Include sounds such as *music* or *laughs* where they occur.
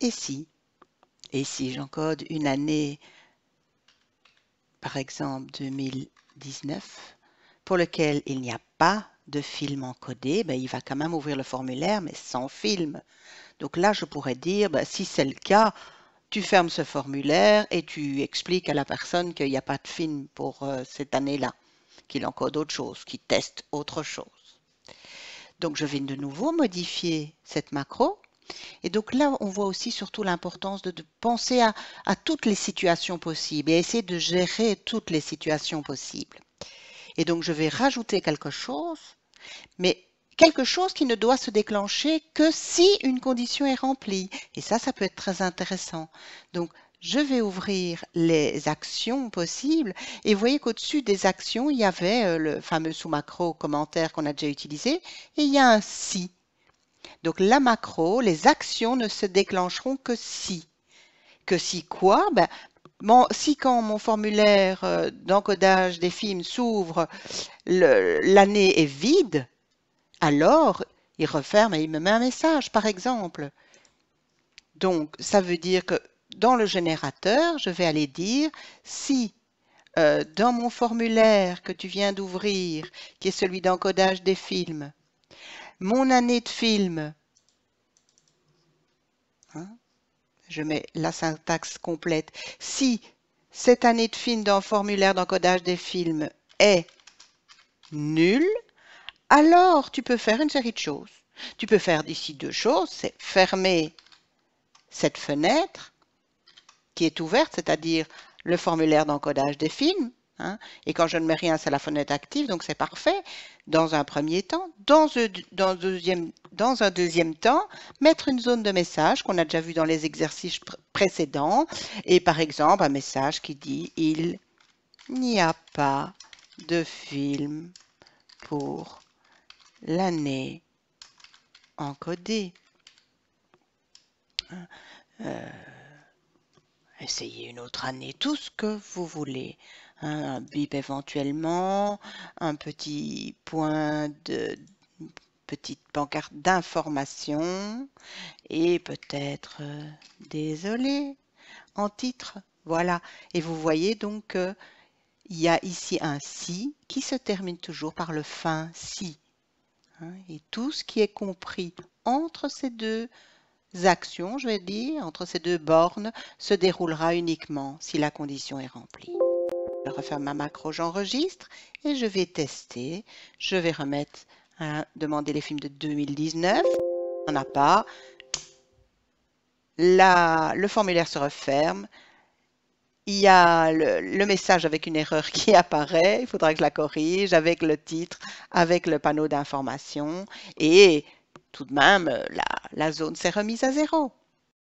Et si Et si j'encode une année, par exemple 2019, pour lequel il n'y a pas de film encodé, ben, il va quand même ouvrir le formulaire, mais sans film. Donc là, je pourrais dire, ben, si c'est le cas, tu fermes ce formulaire et tu expliques à la personne qu'il n'y a pas de film pour euh, cette année-là, qu'il encode autre chose, qu'il teste autre chose. Donc je vais de nouveau modifier cette macro et donc là, on voit aussi surtout l'importance de, penser à, à toutes les situations possibles et essayer de gérer toutes les situations possibles. Et donc je vais rajouter quelque chose, mais quelque chose qui ne doit se déclencher que si une condition est remplie. Et ça, ça peut être très intéressant. Donc, je vais ouvrir les actions possibles et vous voyez qu'au-dessus des actions, il y avait euh, le fameux sous-macro commentaire qu'on a déjà utilisé et il y a un si. Donc la macro, les actions ne se déclencheront que si. Que si quoi ben, Si quand mon formulaire euh, d'encodage des films s'ouvre, l'année est vide, alors il referme et il me met un message, par exemple. Donc ça veut dire que dans le générateur, je vais aller dire si euh, dans mon formulaire que tu viens d'ouvrir, qui est celui d'encodage des films, mon année de film. Hein? je mets la syntaxe complète. Si cette année de film dans le formulaire d'encodage des films est nulle, alors tu peux faire une série de choses. Tu peux faire d'ici deux choses, c'est fermer cette fenêtre qui est ouverte, c'est-à-dire le formulaire d'encodage des films, Hein. et quand je ne mets rien, c'est la fenêtre active, donc c'est parfait dans un premier temps. Dans, un, deuxième, temps, mettre une zone de message qu'on a déjà vu dans les exercices précédents. Et par exemple, un message qui dit « Il n'y a pas de film pour l'année encodée. Hein, euh, essayez une autre année, tout ce que vous voulez. Hein, un bip éventuellement, un petit point de petite pancarte d'information et peut-être euh, désolé en titre. Voilà. Et vous voyez donc qu'il euh, y a ici un si qui se termine toujours par le fin si. Hein. et tout ce qui est compris entre ces deux actions, je vais dire, entre ces deux bornes, se déroulera uniquement si la condition est remplie. Je referme ma macro, j'enregistre et je vais tester. Je vais remettre, hein, demander les films de 2019. On n'a pas. le formulaire se referme. Il y a le, message avec une erreur *laughs* qui apparaît. Il faudra que je la corrige avec le titre, avec le panneau d'information. Et tout de même, la zone s'est remise à zéro.